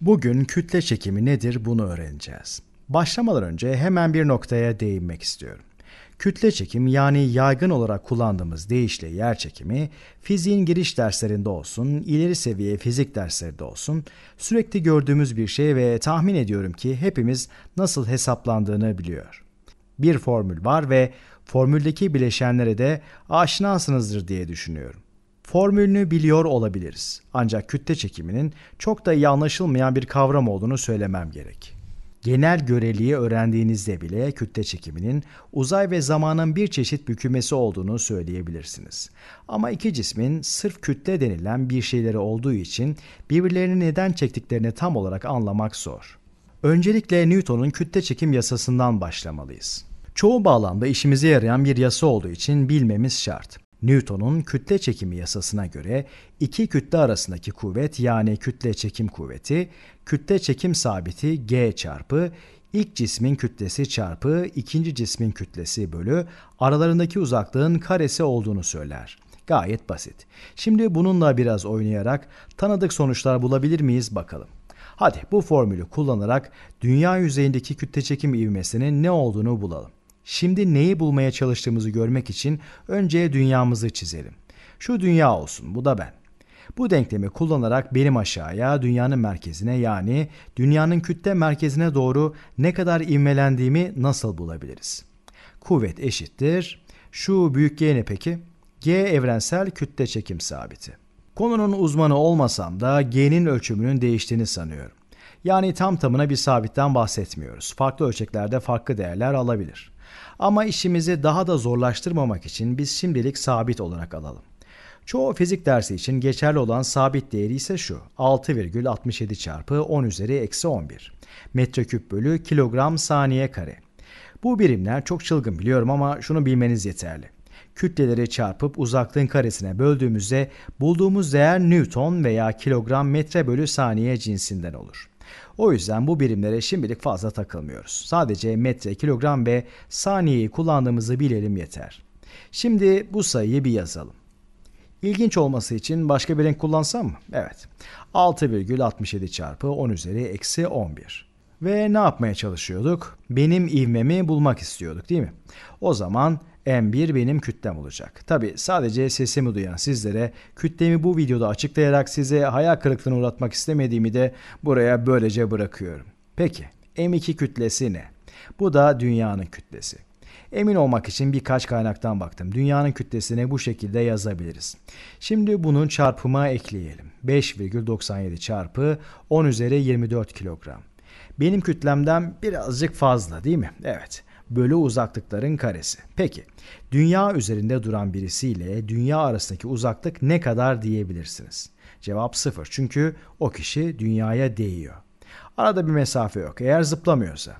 Bugün kütle çekimi nedir bunu öğreneceğiz. Başlamadan önce hemen bir noktaya değinmek istiyorum. Kütle çekim yani yaygın olarak kullandığımız deyişle yer çekimi fiziğin giriş derslerinde olsun, ileri seviye fizik derslerinde olsun sürekli gördüğümüz bir şey ve tahmin ediyorum ki hepimiz nasıl hesaplandığını biliyor. Bir formül var ve formüldeki bileşenlere de aşinasınızdır diye düşünüyorum. Formülünü biliyor olabiliriz. Ancak kütle çekiminin çok da iyi anlaşılmayan bir kavram olduğunu söylemem gerek. Genel göreliği öğrendiğinizde bile kütle çekiminin uzay ve zamanın bir çeşit bükülmesi olduğunu söyleyebilirsiniz. Ama iki cismin sırf kütle denilen bir şeyleri olduğu için birbirlerini neden çektiklerini tam olarak anlamak zor. Öncelikle Newton'un kütle çekim yasasından başlamalıyız. Çoğu bağlamda işimize yarayan bir yasa olduğu için bilmemiz şart. Newton'un kütle çekimi yasasına göre iki kütle arasındaki kuvvet yani kütle çekim kuvveti, kütle çekim sabiti G çarpı ilk cismin kütlesi çarpı ikinci cismin kütlesi bölü aralarındaki uzaklığın karesi olduğunu söyler. Gayet basit. Şimdi bununla biraz oynayarak tanıdık sonuçlar bulabilir miyiz bakalım. Hadi bu formülü kullanarak dünya yüzeyindeki kütle çekim ivmesinin ne olduğunu bulalım. Şimdi neyi bulmaya çalıştığımızı görmek için önce dünyamızı çizelim. Şu dünya olsun, bu da ben. Bu denklemi kullanarak benim aşağıya, dünyanın merkezine yani dünyanın kütle merkezine doğru ne kadar ivmelendiğimi nasıl bulabiliriz? Kuvvet eşittir. Şu büyük G ne peki? G evrensel kütle çekim sabiti. Konunun uzmanı olmasam da G'nin ölçümünün değiştiğini sanıyorum. Yani tam tamına bir sabitten bahsetmiyoruz. Farklı ölçeklerde farklı değerler alabilir. Ama işimizi daha da zorlaştırmamak için biz şimdilik sabit olarak alalım. Çoğu fizik dersi için geçerli olan sabit değeri ise şu 6,67 çarpı 10 üzeri eksi 11 metreküp bölü kilogram saniye kare. Bu birimler çok çılgın biliyorum ama şunu bilmeniz yeterli. Kütleleri çarpıp uzaklığın karesine böldüğümüzde bulduğumuz değer Newton veya kilogram metre bölü saniye cinsinden olur. O yüzden bu birimlere şimdilik fazla takılmıyoruz. Sadece metre, kilogram ve saniyeyi kullandığımızı bilelim yeter. Şimdi bu sayıyı bir yazalım. İlginç olması için başka bir renk kullansam mı? Evet. 6,67 çarpı 10 üzeri eksi 11. Ve ne yapmaya çalışıyorduk? Benim ivmemi bulmak istiyorduk değil mi? O zaman M1 benim kütlem olacak. Tabi sadece sesimi duyan sizlere kütlemi bu videoda açıklayarak size hayal kırıklığına uğratmak istemediğimi de buraya böylece bırakıyorum. Peki M2 kütlesi ne? Bu da dünyanın kütlesi. Emin olmak için birkaç kaynaktan baktım. Dünyanın kütlesini bu şekilde yazabiliriz. Şimdi bunun çarpıma ekleyelim. 5,97 çarpı 10 üzeri 24 kilogram. Benim kütlemden birazcık fazla değil mi? Evet bölü uzaklıkların karesi. Peki dünya üzerinde duran birisiyle dünya arasındaki uzaklık ne kadar diyebilirsiniz? Cevap sıfır çünkü o kişi dünyaya değiyor. Arada bir mesafe yok eğer zıplamıyorsa.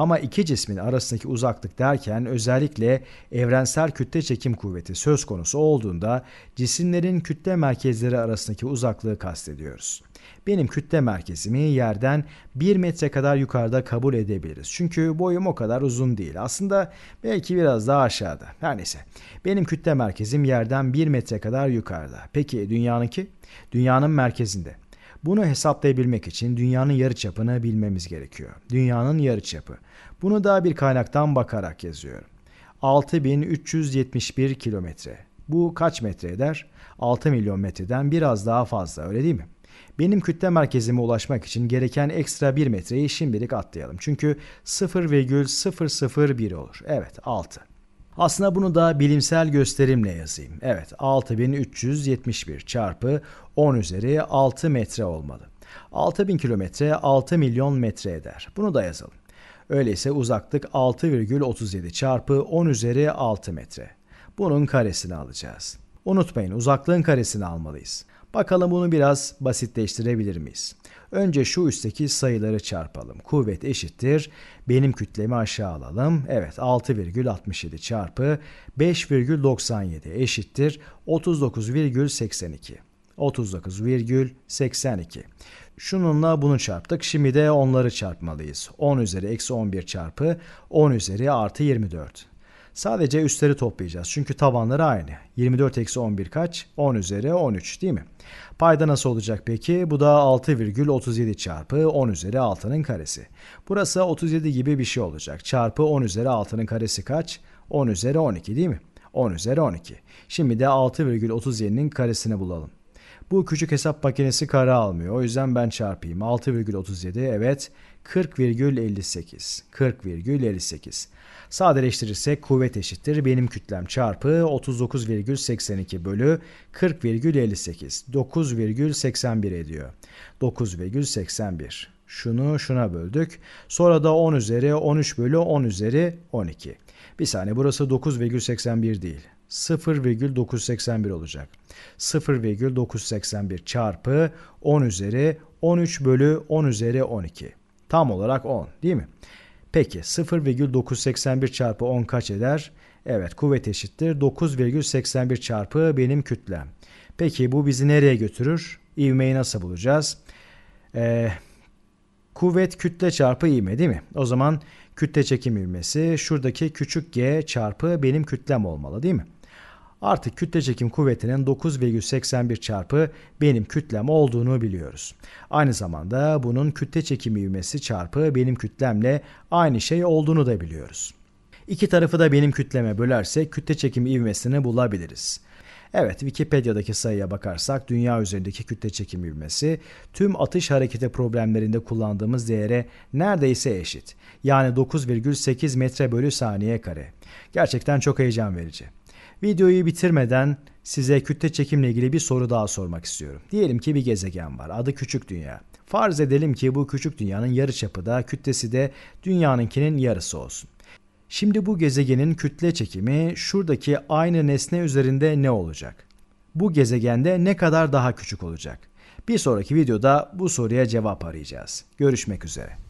Ama iki cismin arasındaki uzaklık derken özellikle evrensel kütle çekim kuvveti söz konusu olduğunda cisimlerin kütle merkezleri arasındaki uzaklığı kastediyoruz. Benim kütle merkezimi yerden 1 metre kadar yukarıda kabul edebiliriz. Çünkü boyum o kadar uzun değil. Aslında belki biraz daha aşağıda. Her neyse. Benim kütle merkezim yerden 1 metre kadar yukarıda. Peki dünyanınki? Dünyanın merkezinde. Bunu hesaplayabilmek için dünyanın yarı çapını bilmemiz gerekiyor. Dünyanın yarı çapı. Bunu da bir kaynaktan bakarak yazıyorum. 6371 kilometre. Bu kaç metre eder? 6 milyon metreden biraz daha fazla öyle değil mi? Benim kütle merkezime ulaşmak için gereken ekstra 1 metreyi şimdilik atlayalım. Çünkü 0,001 olur. Evet 6. Aslında bunu da bilimsel gösterimle yazayım. Evet 6371 çarpı 10 üzeri 6 metre olmalı. 6000 kilometre 6 milyon metre eder. Bunu da yazalım. Öyleyse uzaklık 6,37 çarpı 10 üzeri 6 metre. Bunun karesini alacağız. Unutmayın uzaklığın karesini almalıyız. Bakalım bunu biraz basitleştirebilir miyiz? Önce şu üstteki sayıları çarpalım. Kuvvet eşittir. Benim kütlemi aşağı alalım. Evet 6,67 çarpı 5,97 eşittir 39,82. 39,82. Şununla bunu çarptık. Şimdi de onları çarpmalıyız. 10 üzeri eksi 11 çarpı 10 üzeri artı 24. Sadece üstleri toplayacağız. Çünkü tabanları aynı. 24 eksi 11 kaç? 10 üzeri 13 değil mi? Payda nasıl olacak peki? Bu da 6,37 çarpı 10 üzeri 6'nın karesi. Burası 37 gibi bir şey olacak. Çarpı 10 üzeri 6'nın karesi kaç? 10 üzeri 12 değil mi? 10 üzeri 12. Şimdi de 6,37'nin karesini bulalım. Bu küçük hesap makinesi kara almıyor. O yüzden ben çarpayım. 6,37 evet 40,58 40,58 Sadeleştirirsek kuvvet eşittir. Benim kütlem çarpı 39,82 bölü 40,58 9,81 ediyor. 9,81 şunu şuna böldük. Sonra da 10 üzeri 13 bölü 10 üzeri 12. Bir saniye burası 9,81 değil. 0,981 olacak. 0,981 çarpı 10 üzeri 13 bölü 10 üzeri 12. Tam olarak 10 değil mi? Peki 0,981 çarpı 10 kaç eder? Evet kuvvet eşittir 9,81 çarpı benim kütlem. Peki bu bizi nereye götürür? İvmeyi nasıl bulacağız? Ee, kuvvet kütle çarpı ivme değil mi? O zaman kütle çekim ivmesi şuradaki küçük g çarpı benim kütlem olmalı değil mi? artık kütle çekim kuvvetinin 9,81 çarpı benim kütlem olduğunu biliyoruz. Aynı zamanda bunun kütle çekimi ivmesi çarpı benim kütlemle aynı şey olduğunu da biliyoruz. İki tarafı da benim kütleme bölersek kütle çekim ivmesini bulabiliriz. Evet Wikipedia'daki sayıya bakarsak dünya üzerindeki kütle çekim ivmesi tüm atış hareketi problemlerinde kullandığımız değere neredeyse eşit. Yani 9,8 metre bölü saniye kare. Gerçekten çok heyecan verici. Videoyu bitirmeden size kütle çekimle ilgili bir soru daha sormak istiyorum. Diyelim ki bir gezegen var. Adı küçük dünya. Farz edelim ki bu küçük dünyanın yarıçapı da kütlesi de dünyanınkinin yarısı olsun. Şimdi bu gezegenin kütle çekimi şuradaki aynı nesne üzerinde ne olacak? Bu gezegende ne kadar daha küçük olacak? Bir sonraki videoda bu soruya cevap arayacağız. Görüşmek üzere.